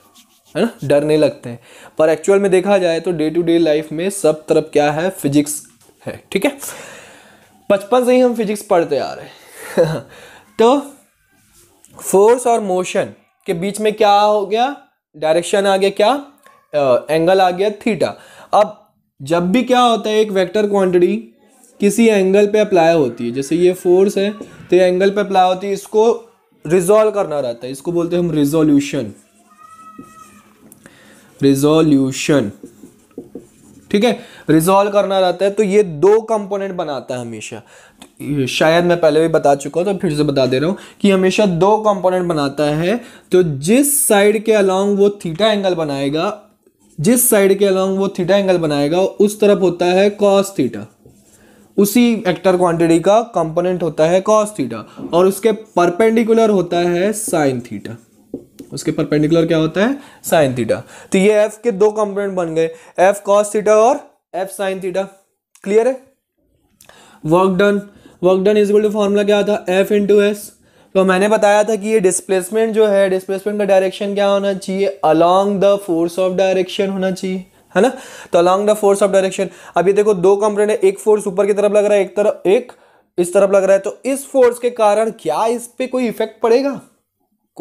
है ना डरने लगते हैं पर एक्चुअल में देखा जाए तो डे टू डे लाइफ में सब तरफ क्या है फिज़िक्स है ठीक है बचपन से ही हम फिज़िक्स पढ़ते आ रहे हैं <laughs> तो फोर्स और मोशन के बीच में क्या हो गया डायरेक्शन आ गया क्या एंगल आ गया थीटा अब जब भी क्या होता है एक वेक्टर क्वांटिटी किसी एंगल पे अप्लाई होती है जैसे ये फोर्स है तो ये एंगल पे अप्लाई होती है इसको रिजोल्व करना रहता है इसको बोलते हैं हम रिजोल्यूशन रिजोल्यूशन ठीक है रिजोल्व करना रहता है तो ये दो कंपोनेंट बनाता है हमेशा शायद मैं पहले भी बता चुका हूँ तो फिर से बता दे रहा हूँ कि हमेशा दो कंपोनेंट बनाता है तो जिस साइड के अलॉन्ग वो थीटा एंगल बनाएगा जिस साइड के अलॉन्ग वो थीटा एंगल बनाएगा उस तरफ होता है कॉस थीटा उसी एक्टर क्वांटिटी का कंपोनेंट होता है कॉस थीटा और उसके परपेंडिकुलर होता है साइन थीटा उसके परपेंडिकुलर क्या होता है साइन थीटा तो ये एफ के दो कंपोनेंट बन गए एफ कॉस थीटा और एफ साइन थीटा क्लियर है work done work done is to formula क्या था एफ इंटू एस तो मैंने बताया था कि ये डिस्प्लेसमेंट जो है डिस्प्लेसमेंट का डायरेक्शन क्या होना चाहिए along the force of direction होना चाहिए है ना तो along the force of direction अब ये देखो दो कंपोनेंट है एक फोर्स ऊपर की तरफ लग रहा है एक तरफ एक इस तरफ लग रहा है तो इस फोर्स के कारण क्या इस पर कोई इफेक्ट पड़ेगा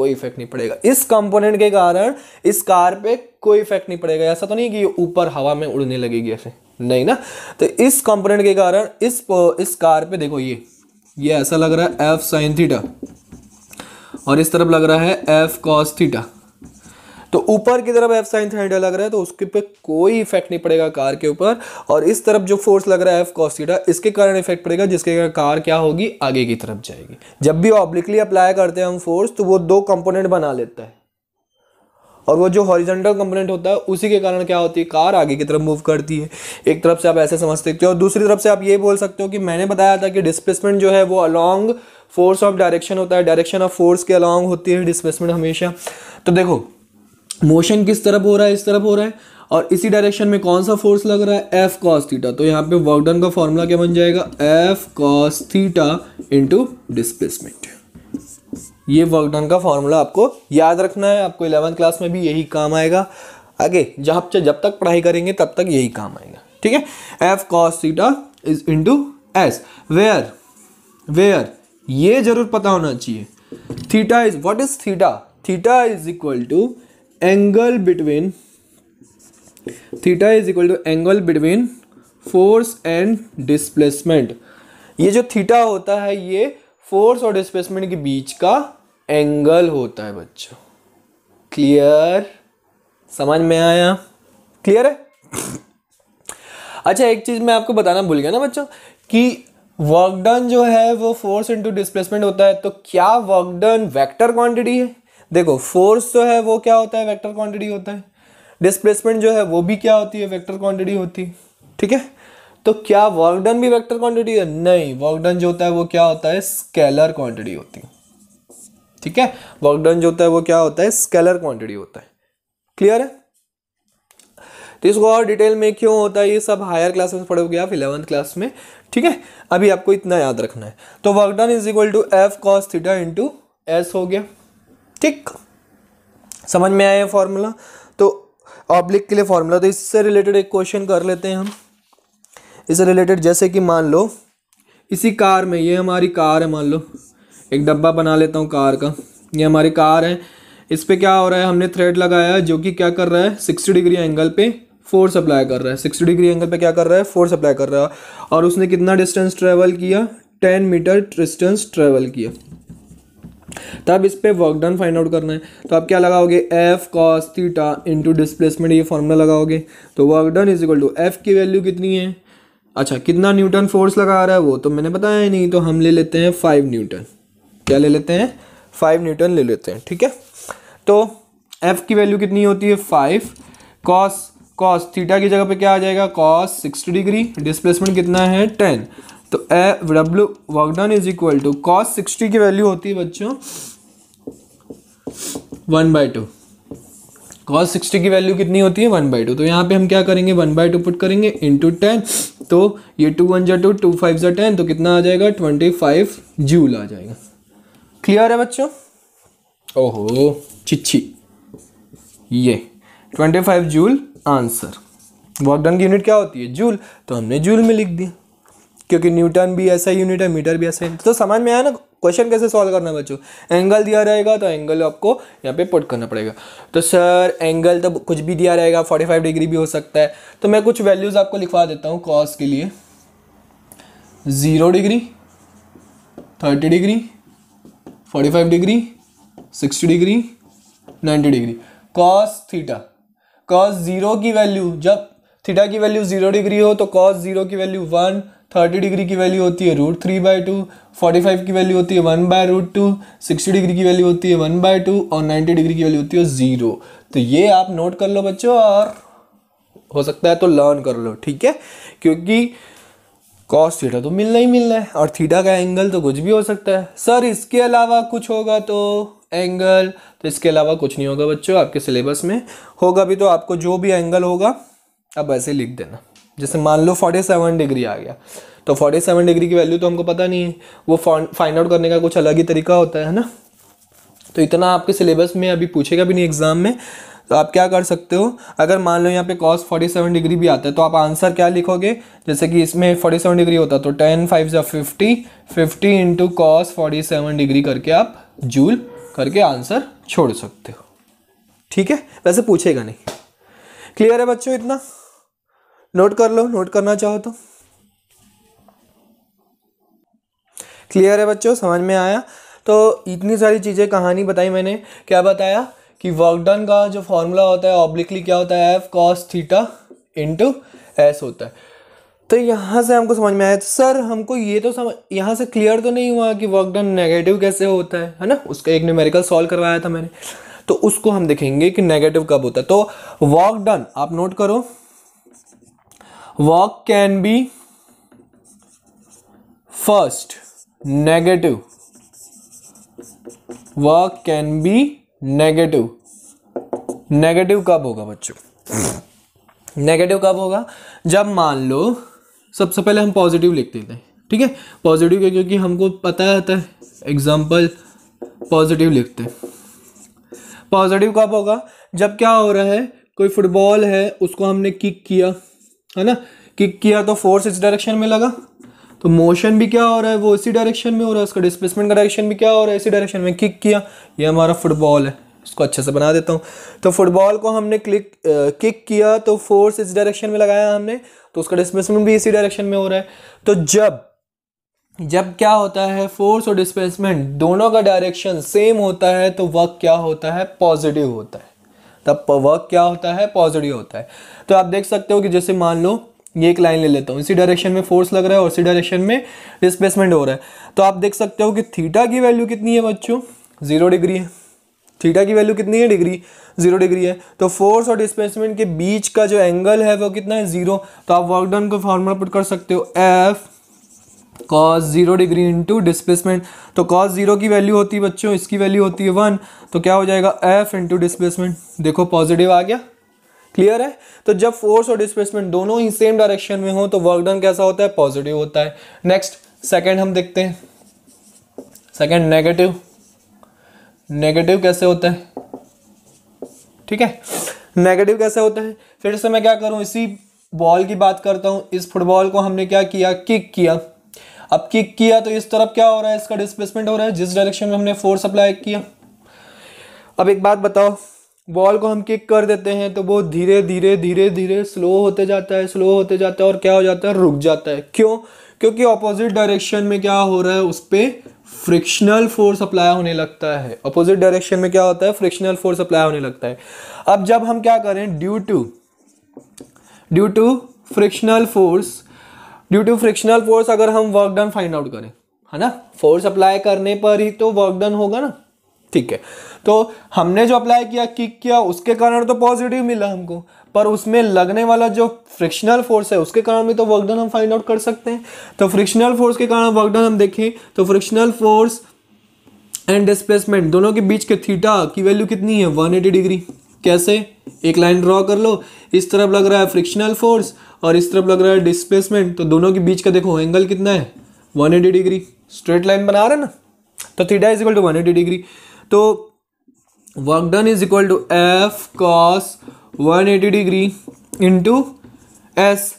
कोई इफेक्ट नहीं पड़ेगा इस कंपोनेंट के कारण इस कार पे कोई इफेक्ट नहीं पड़ेगा ऐसा तो नहीं कि ये ऊपर हवा में उड़ने लगेगी ऐसे नहीं ना तो इस कंपोनेंट के कारण इस इस कार पे देखो ये ये ऐसा लग रहा है एफ साइन थीटा और इस तरफ लग रहा है एफ कॉस थीटा तो ऊपर की तरफ एफ साइन थीटा लग रहा है तो उसके पे कोई इफेक्ट नहीं पड़ेगा कार के ऊपर और इस तरफ जो फोर्स लग रहा है एफ कॉस थीटा इसके कारण इफेक्ट पड़ेगा जिसके कारण कार क्या होगी आगे की तरफ जाएगी जब भी ऑब्लिकली अप्लाई करते हैं हम फोर्स तो वो दो कंपोनेंट बना लेता है और वो जो हॉरिजेंटल कंपोनेंट होता है उसी के कारण क्या होती है कार आगे की तरफ मूव करती है एक तरफ से आप ऐसे समझ सकते हो और दूसरी तरफ से आप ये बोल सकते हो कि मैंने बताया था कि डिस्प्लेसमेंट जो है वो अलॉन्ग फोर्स ऑफ डायरेक्शन होता है डायरेक्शन ऑफ फोर्स के अलॉन्ग होती है डिस्प्लेसमेंट हमेशा तो देखो मोशन किस तरफ हो रहा है इस तरफ हो रहा है और इसी डायरेक्शन में कौन सा फोर्स लग रहा है एफ कॉस थीटा तो यहाँ पे वर्कडन का फॉर्मूला क्या बन जाएगा F cos theta into displacement ये वर्क डन का फॉर्मूला आपको याद रखना है आपको इलेवंथ क्लास में भी यही काम आएगा आगे जब जब तक पढ़ाई करेंगे तब तक यही काम आएगा ठीक है F cos theta is into S where where ये जरूर पता होना चाहिए theta is what is theta theta is equal to angle between theta is equal to angle between force and displacement ये जो थीटा होता है ये फोर्स और डिस्प्लेसमेंट के बीच का एंगल होता है बच्चों क्लियर समझ में आया क्लियर है अच्छा एक चीज़ मैं आपको बताना भूल गया ना बच्चों कि वर्क डन जो है वो फोर्स इनटू डिस्प्लेसमेंट होता है तो क्या वर्क डन वेक्टर क्वांटिटी है देखो फोर्स जो है वो क्या होता है वेक्टर क्वांटिटी होता है डिस्प्लेसमेंट जो है वो भी क्या होती है वेक्टर क्वांटिटी होती है ठीक है तो क्या वर्क डन भी वेक्टर क्वांटिटी है नहीं वर्क डन जो होता है वो क्या होता है स्केलर क्वांटिटी होती है ठीक है वर्क डन जो होता है वो क्या होता है स्केलर क्वांटिटी होता है क्लियर है तो इसको और डिटेल में क्यों होता है ये सब हायर क्लास में पढ़ोगे आप इलेवंथ क्लास में ठीक है अभी आपको इतना याद रखना है तो work done is equal to F cos theta into S हो गया ठीक समझ में आया फॉर्मूला तो ऑब्लिक के लिए फॉर्मूला तो इससे रिलेटेड एक क्वेश्चन कर लेते हैं हम इससे रिलेटेड जैसे कि मान लो इसी कार में ये हमारी कार है मान लो एक डब्बा बना लेता हूँ कार का ये हमारी कार है इस पर क्या हो रहा है हमने थ्रेड लगाया जो कि क्या कर रहा है सिक्सटी डिग्री एंगल पे फोर सप्लाई कर रहा है सिक्सटी डिग्री एंगल पे क्या कर रहा है फोर सप्लाई कर रहा है और उसने कितना डिस्टेंस ट्रेवल किया टेन मीटर डिस्टेंस ट्रेवल किया तब इस पर वर्क डन फाइंड आउट करना है तो आप क्या लगाओगे F cos theta into displacement ये फॉर्मूला लगाओगे तो work done is equal to F की वैल्यू कितनी है अच्छा कितना न्यूटन फोर्स लगा रहा है वो तो मैंने बताया ही नहीं तो हम ले लेते हैं फाइव न्यूटन क्या ले लेते हैं फाइव न्यूटन ले लेते हैं ठीक है तो एफ की वैल्यू कितनी होती है फाइव कॉस कॉस थीटा की जगह पे क्या आ जाएगा कॉस सिक्सटी डिग्री डिस्प्लेसमेंट कितना है टेन तो ए W work is equal to cos sixty की वैल्यू होती है बच्चों one by two cos sixty की वैल्यू कितनी होती है वन बाई टू तो यहाँ पे हम क्या करेंगे वन बाई टू पुट करेंगे इंटू टेन तो ये टू वन जो टू टू फाइव जो टेन तो कितना आ जाएगा ट्वेंटी फाइव जूल आ जाएगा क्लियर है बच्चों ओहो चिच्छी ये 25 जूल आंसर वर्क डन की यूनिट क्या होती है जूल तो हमने जूल में लिख दिया क्योंकि न्यूटन भी ऐसा यूनिट है मीटर भी ऐसा यूनिट तो समझ में आया ना क्वेश्चन कैसे सॉल्व करना है बच्चों एंगल दिया रहेगा तो एंगल आपको यहाँ पे पुट करना पड़ेगा तो सर एंगल तो कुछ भी दिया रहेगा 45 डिग्री भी हो सकता है तो मैं कुछ वैल्यूज़ आपको लिखवा देता हूँ कॉस के लिए zero degree thirty degree forty five degree sixty degree ninety degree cos theta cos zero की वैल्यू जब थीटा की वैल्यू ज़ीरो डिग्री हो तो कॉस ज़ीरो की वैल्यू वन थर्टी डिग्री की वैल्यू होती है root three by two forty five की वैल्यू होती है one by root two sixty degree की वैल्यू होती है वन बाय टू और नाइन्टी डिग्री की वैल्यू होती है ज़ीरो तो ये आप नोट कर लो बच्चों और हो सकता है तो लर्न कर लो ठीक है क्योंकि कॉस थीटा तो मिलना ही मिलना है और थीटा का एंगल तो कुछ भी हो सकता है सर इसके अलावा कुछ होगा तो एंगल तो इसके अलावा कुछ नहीं होगा बच्चों आपके सिलेबस में होगा भी तो आपको जो भी एंगल होगा अब ऐसे लिख देना जैसे मान लो फोर्टी सेवन डिग्री आ गया तो फोर्टी सेवन डिग्री की वैल्यू तो हमको पता नहीं है वो फाइंड आउट करने का कुछ अलग ही तरीका होता है ना तो इतना आपके सिलेबस में अभी पूछेगा भी नहीं एग्ज़ाम में तो आप क्या कर सकते हो अगर मान लो यहाँ पे कॉस 47 डिग्री भी आता है तो आप आंसर क्या लिखोगे जैसे कि इसमें 47 डिग्री होता तो 10 फाइव या fifty fifty into cos forty degree करके आप जूल करके आंसर छोड़ सकते हो ठीक है वैसे पूछेगा नहीं क्लियर है बच्चों इतना नोट कर लो नोट करना चाहो तो क्लियर है बच्चों समझ में आया तो इतनी सारी चीज़ें कहानी बताई मैंने क्या बताया कि वर्क डन का जो फॉर्मूला होता है ऑब्लिकली क्या होता है F cos theta into S होता है तो यहाँ से हमको समझ में आया तो सर हमको ये तो समझ यहाँ से क्लियर तो नहीं हुआ कि वर्क डन नेगेटिव कैसे होता है है ना उसका एक न्यूमेरिकल सॉल्व करवाया था मैंने तो उसको हम देखेंगे कि नेगेटिव कब होता है तो वर्क डन आप नोट करो work can be first negative work can be negative negative कब होगा बच्चों नेगेटिव कब होगा जब मान लो सबसे पहले हम पॉजिटिव लिख देते हैं ठीक है पॉजिटिव क्या क्योंकि हमको पता रहता है एग्जाम्पल पॉजिटिव लिखते हैं पॉजिटिव कब होगा जब क्या हो रहा है कोई फुटबॉल है उसको हमने किक किया है ना किक किया तो फोर्स इस डायरेक्शन में लगा तो मोशन भी क्या हो रहा है वो इसी डायरेक्शन में हो रहा है उसका डिस्प्लेसमेंट का डायरेक्शन भी क्या हो रहा है इसी डायरेक्शन में किक किया ये हमारा फुटबॉल है इसको अच्छे से बना देता हूँ तो फुटबॉल को हमने क्लिक किक किया तो फोर्स इस डायरेक्शन में लगाया हमने तो उसका डिस्प्लेसमेंट भी इसी डायरेक्शन में हो रहा है तो जब जब क्या होता है फोर्स और डिस्प्लेसमेंट दोनों का डायरेक्शन सेम होता है तो वर्क क्या होता है पॉजिटिव होता है तब वर्क क्या होता है पॉजिटिव होता है तो आप देख सकते हो कि जैसे मान लो ये एक लाइन ले लेता हूँ इसी डायरेक्शन में फोर्स लग रहा है और इसी डायरेक्शन में डिस्प्लेसमेंट हो रहा है तो आप देख सकते हो कि थीटा की वैल्यू कितनी है बच्चों ज़ीरो डिग्री है थीटा की वैल्यू कितनी है डिग्री जीरो डिग्री है तो फोर्स और डिस्प्लेसमेंट के बीच का जो एंगल है वो कितना है जीरो तो आप वर्कडाउन डन का फार्मूला पुट कर सकते हो F cos zero degree into displacement तो कॉस जीरो की वैल्यू होती है बच्चों इसकी वैल्यू होती है वन तो क्या हो जाएगा एफ इंटू डिस्प्लेसमेंट देखो पॉजिटिव आ गया क्लियर है तो जब फोर्स और डिस्प्लेसमेंट दोनों ही सेम डायरेक्शन में हो तो वर्क डन कैसा होता है पॉजिटिव होता है नेक्स्ट सेकेंड हम देखते हैं सेकेंड नेगेटिव नेगेटिव कैसे होता है ठीक है नेगेटिव कैसे होता है फिर से मैं क्या करूं इसी बॉल की बात करता हूं इस फुटबॉल को हमने क्या किया किक किया अब किक किया तो इस तरफ क्या हो रहा है इसका डिस्प्लेसमेंट हो रहा है जिस डायरेक्शन में हमने फोर्स अप्लाई किया अब एक बात बताओ बॉल को हम किक कर देते हैं तो वो धीरे धीरे धीरे धीरे स्लो होते जाता है स्लो होते जाता है और क्या हो जाता है रुक जाता है क्यों क्योंकि ऑपोजिट डायरेक्शन में क्या हो रहा है उस पर फ्रिक्शनल फोर्स अप्लाई होने लगता है अपोजिट डायरेक्शन में क्या होता है फ्रिक्शनल फोर्स अप्लाई होने लगता है अब जब हम क्या करें due to due to frictional force due to frictional force अगर हम वर्क डन फाइंड आउट करें है ना फोर्स अप्लाई करने पर ही तो वर्क डन होगा ना ठीक है तो हमने जो अप्लाई किया किक किया उसके कारण तो पॉजिटिव मिला हमको पर उसमें लगने वाला जो फ्रिक्शनल फोर्स है उसके कारण भी तो वर्कडन हम फाइंड आउट कर सकते हैं तो फ्रिक्शनल फोर्स के कारण वर्कडन हम देखें तो फ्रिक्शनल फोर्स एंड डिस्प्लेसमेंट दोनों के बीच के थीटा की वैल्यू कितनी है वन डिग्री कैसे एक लाइन ड्रॉ कर लो इस तरफ लग रहा है फ्रिक्शनल फोर्स और इस तरफ लग रहा है डिस्प्लेसमेंट तो दोनों के बीच का देखो एंगल कितना है 180 डिग्री स्ट्रेट लाइन बना रहे ना तो theta is equal to one degree तो work done is equal to F cos 180 degree into S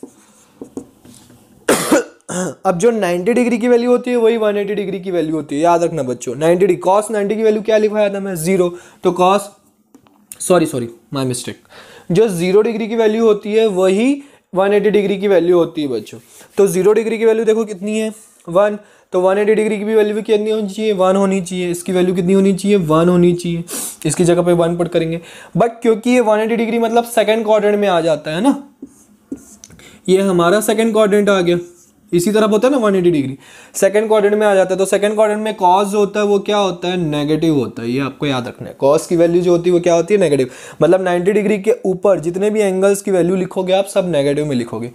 अब जो 90 डिग्री की वैल्यू होती है वही 180 डिग्री की वैल्यू होती है याद रखना बच्चों 90 डिग्री कॉस 90 की वैल्यू क्या लिखवाया था मैं जीरो तो cos sorry sorry my mistake जो जीरो डिग्री की वैल्यू होती है वही 180 डिग्री की वैल्यू होती है बच्चों तो जीरो डिग्री की वैल्यू देखो कितनी है वन तो वन एटी डिग्री की भी वैल्यू कितनी होनी चाहिए वन होनी चाहिए इसकी वैल्यू कितनी होनी चाहिए वन होनी चाहिए इसकी जगह पे वन पुट करेंगे बट क्योंकि ये वन एटी डिग्री मतलब सेकेंड क्वाड्रेंट में आ जाता है ना ये हमारा सेकेंड क्वाड्रेंट आ गया इसी तरफ होता है ना 180 डिग्री सेकंड क्वाड्रेंट में आ जाता है तो सेकंड क्वाड्रेंट में कॉज जो होता है वो क्या होता है नेगेटिव होता है ये आपको याद रखना है कॉज की वैल्यू जो होती है वो क्या होती है नेगेटिव मतलब 90 डिग्री के ऊपर जितने भी एंगल्स की वैल्यू लिखोगे आप सब नेगेटिव में लिखोगे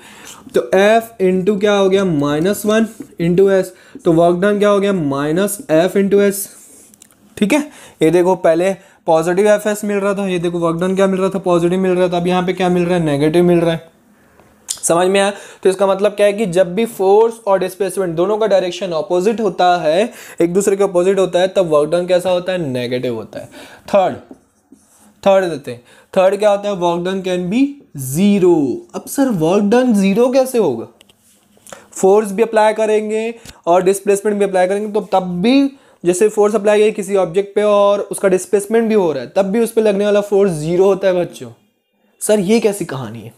तो एफ इंटू क्या हो गया माइनस वन इंटू एस तो वर्क डन क्या हो गया माइनस एफ इंटू एस ठीक है ये देखो पहले पॉजिटिव एफ एस मिल रहा था ये देखो वर्क डन क्या मिल रहा था पॉजिटिव मिल रहा था अब यहाँ पे क्या मिल रहा है नेगेटिव मिल रहा है समझ में आया तो इसका मतलब क्या है कि जब भी फोर्स और डिस्प्लेसमेंट दोनों का डायरेक्शन ऑपोजिट होता है एक दूसरे के ऑपोजिट होता है तब वर्कडन कैसा होता है नेगेटिव होता है थर्ड थर्ड देते हैं थर्ड क्या होता है work done can be zero अब सर वर्क डन ज़ीरो कैसे होगा फोर्स भी अप्लाई करेंगे और डिस्प्लेसमेंट भी अप्लाई करेंगे तो तब भी जैसे फोर्स अप्लाई किया किसी ऑब्जेक्ट पे और उसका डिस्प्लेसमेंट भी हो रहा है तब भी उस पर लगने वाला फोर्स ज़ीरो होता है बच्चों सर ये कैसी कहानी है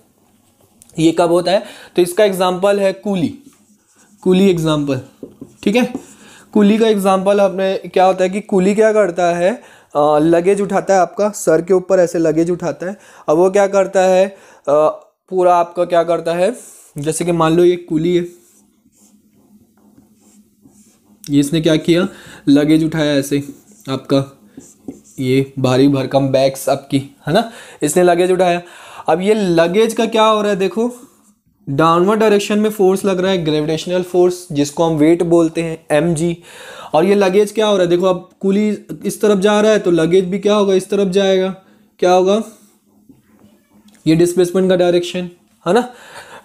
ये कब होता है तो इसका एग्जाम्पल है कूली कूली एग्जाम्पल ठीक है कूली का एग्जाम्पल आपने क्या होता है कि कूली क्या करता है आ, लगेज उठाता है आपका सर के ऊपर ऐसे लगेज उठाता है अब वो क्या करता है आ, पूरा आपका क्या करता है जैसे कि मान लो ये कूली है ये इसने क्या किया लगेज उठाया ऐसे आपका ये भारी भरकम बैग्स आपकी है ना इसने लगेज उठाया अब ये लगेज का क्या हो रहा है देखो डाउनवर्ड डायरेक्शन में फोर्स लग रहा है ग्रेविटेशनल फोर्स जिसको हम वेट बोलते हैं एम और ये लगेज क्या हो रहा है देखो अब कुली इस तरफ जा रहा है तो लगेज भी क्या होगा इस तरफ जाएगा क्या होगा ये डिस्प्लेसमेंट का डायरेक्शन है ना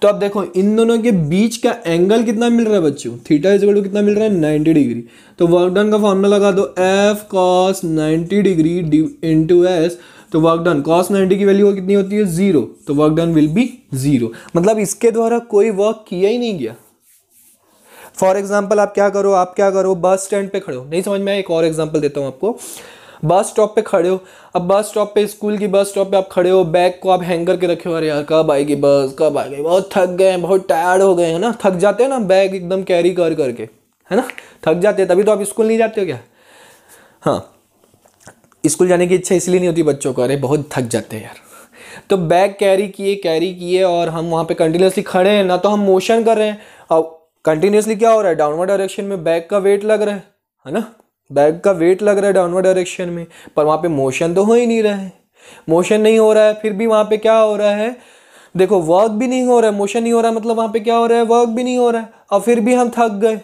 तो अब देखो इन दोनों के बीच का एंगल कितना मिल रहा है बच्चों थीटा इज टू कितना मिल रहा है 90 डिग्री तो वर्क डन का फॉर्मूला लगा दो F cos 90 degree into S तो वर्क डन कॉस नाइन्टी की वैल्यू कितनी होती है जीरो तो work done will be zero मतलब इसके द्वारा कोई वर्क किया ही नहीं गया फॉर एग्जाम्पल आप क्या करो आप क्या करो बस स्टैंड पे खड़े हो नहीं समझ में एक और एग्जाम्पल देता हूँ आपको बस स्टॉप पे खड़े हो अब बस स्टॉप पे स्कूल की बस स्टॉप पे आप खड़े हो बैग को आप हैंग करके रखे हो अरे यार कब आएगी बस कब आएगी बहुत थक गए हैं बहुत टायर्ड हो गए हैं ना थक जाते हैं ना बैग एकदम कैरी कर करके है ना थक जाते हैं तभी तो आप स्कूल नहीं जाते हो क्या हाँ स्कूल जाने की इच्छा इसलिए नहीं होती बच्चों को अरे बहुत थक जाते हैं यार तो बैग कैरी किए कैरी किए और हम वहाँ पे कंटिन्यूसली खड़े हैं ना तो हम मोशन कर रहे हैं और कंटिन्यूसली क्या हो रहा है डाउनवर्ड डायरेक्शन में बैग का वेट लग रहा है है ना बैग का वेट लग रहा है डाउनवर्ड डायरेक्शन में पर वहाँ पे मोशन तो हो ही नहीं रहा है मोशन नहीं हो रहा है फिर भी वहाँ पे क्या हो रहा है देखो वर्क भी नहीं हो रहा है मोशन नहीं हो रहा है मतलब वहाँ पे क्या हो रहा है वर्क भी नहीं हो रहा है और फिर भी हम थक गए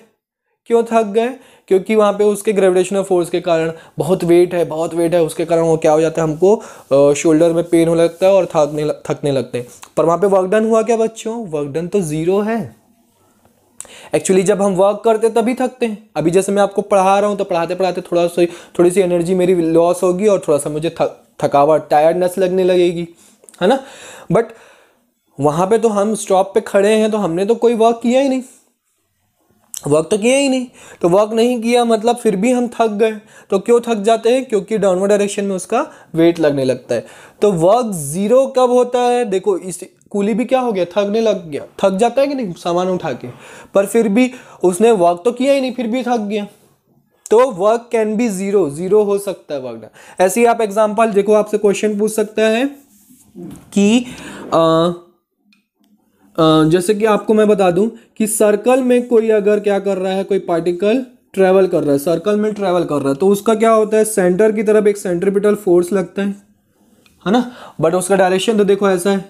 क्यों थक गए क्योंकि वहाँ पे उसके ग्रेविटेशनल फोर्स के कारण बहुत वेट है बहुत वेट है उसके कारण वो क्या हो जाता है हमको शोल्डर में पेन होने लगता है और थकने थकने लगते हैं पर वहाँ पे वर्क डन हुआ क्या बच्चों वर्क डन तो ज़ीरो है एक्चुअली जब हम वर्क करते तभी थकते हैं अभी जैसे मैं आपको पढ़ा रहा हूँ तो पढ़ाते पढ़ाते थोड़ा सा थोड़ी सी एनर्जी मेरी लॉस होगी और थोड़ा सा मुझे थक थकावट टायर्डनेस लगने लगेगी है ना बट वहाँ पे तो हम स्टॉप पे खड़े हैं तो हमने तो कोई वर्क किया ही नहीं वर्क तो किया ही नहीं तो वर्क नहीं किया मतलब फिर भी हम थक गए तो क्यों थक जाते हैं क्योंकि डाउनवर्ड डायरेक्शन में उसका वेट लगने लगता है तो वर्क ज़ीरो कब होता है देखो इस कूली भी क्या हो गया थकने लग गया थक जाता है कि नहीं सामान उठा के पर फिर भी उसने वर्क तो किया ही नहीं फिर भी थक गया तो work can be zero zero हो सकता है वर्क ऐसे ही आप एग्जाम्पल देखो आपसे क्वेश्चन पूछ सकता है कि आ, जैसे कि आपको मैं बता दूं कि सर्कल में कोई अगर क्या कर रहा है कोई पार्टिकल ट्रेवल कर रहा है सर्कल में ट्रैवल कर रहा है तो उसका क्या होता है सेंटर की तरफ एक सेंट्रीपिटल फोर्स लगता है है ना बट उसका डायरेक्शन तो देखो ऐसा है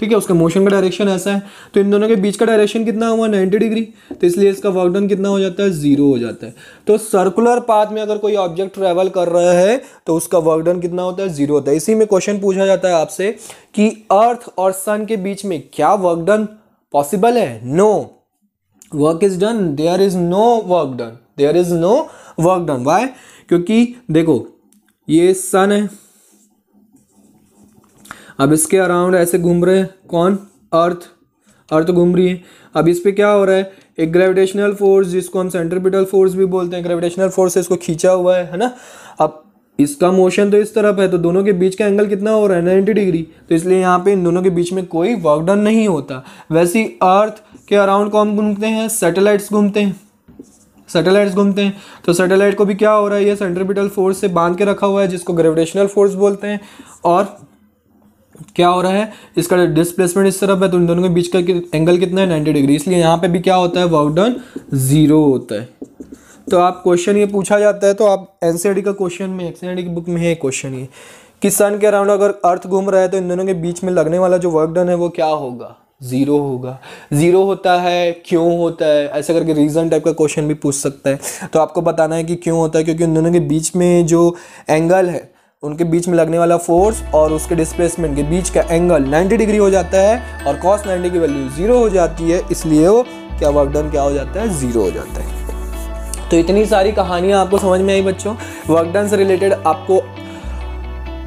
ठीक है उसका मोशन का डायरेक्शन ऐसा है तो इन दोनों के बीच का डायरेक्शन कितना हुआ 90 डिग्री तो इसलिए इसका वर्क डन कितना हो जाता है जीरो हो जाता है तो सर्कुलर पाथ में अगर कोई ऑब्जेक्ट ट्रेवल कर रहा है तो उसका वर्क डन कितना होता है जीरो होता है इसी में क्वेश्चन पूछा जाता है आपसे कि अर्थ और सन के बीच में क्या वर्क डन पॉसिबल है no work is done there is no work done there is no work done why क्योंकि देखो ये सन है अब इसके अराउंड ऐसे घूम रहे हैं कौन अर्थ अर्थ घूम रही है अब इस पर क्या हो रहा है एक ग्रेविटेशनल फोर्स जिसको हम सेंट्रीपिटल फोर्स भी बोलते हैं ग्रेविटेशनल फोर्स से इसको खींचा हुआ है है ना अब इसका मोशन तो इस तरफ है तो दोनों के बीच का एंगल कितना हो रहा है नाइन्टी डिग्री तो इसलिए यहाँ पे इन दोनों के बीच में कोई वर्कडन नहीं होता वैसे ही अर्थ के अराउंड कौन घूमते हैं सेटेलाइट्स घूमते हैं सेटेलाइट्स घूमते हैं तो सेटेलाइट को भी क्या हो रहा है ये सेंट्रीपिटल फोर्स से बांध के रखा हुआ है जिसको ग्रेविटेशनल फोर्स बोलते हैं और क्या हो रहा है इसका डिस्प्लेसमेंट इस तरफ है तो इन दोनों के बीच का एंगल कितना है नाइन्टी डिग्री इसलिए यहाँ पे भी क्या होता है वर्क डन ज़ीरो होता है तो आप क्वेश्चन ये पूछा जाता है तो आप एन e का क्वेश्चन में एन e की बुक में है क्वेश्चन ये कि सन के अराउंड अगर अर्थ घूम रहा है तो इन दोनों के बीच में लगने वाला जो वर्क डन है वो क्या होगा ज़ीरो होगा ज़ीरो होता है क्यों होता है ऐसे करके रीज़न टाइप का क्वेश्चन भी पूछ सकता है तो आपको बताना है कि क्यों होता है क्योंकि उन दोनों के बीच में जो एंगल है उनके बीच में लगने वाला फोर्स और उसके डिस्प्लेसमेंट के बीच का एंगल 90 डिग्री हो जाता है और कॉस 90 की वैल्यू ज़ीरो हो जाती है इसलिए वो क्या वर्क डन क्या हो जाता है ज़ीरो हो जाता है तो इतनी सारी कहानियां आपको समझ में आई बच्चों वर्क डन से रिलेटेड आपको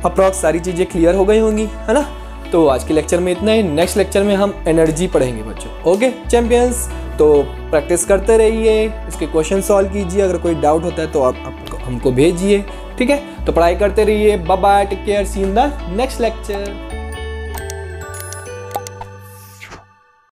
अप्रॉक्स सारी चीज़ें क्लियर हो गई होंगी है ना तो आज के लेक्चर में इतना ही नेक्स्ट लेक्चर में हम एनर्जी पढ़ेंगे बच्चों ओके चैंपियंस तो प्रैक्टिस करते रहिए इसके क्वेश्चन सॉल्व कीजिए अगर कोई डाउट होता है तो आप हमको भेजिए ठीक है तो पढ़ाई करते रहिए bye take care see in the next lecture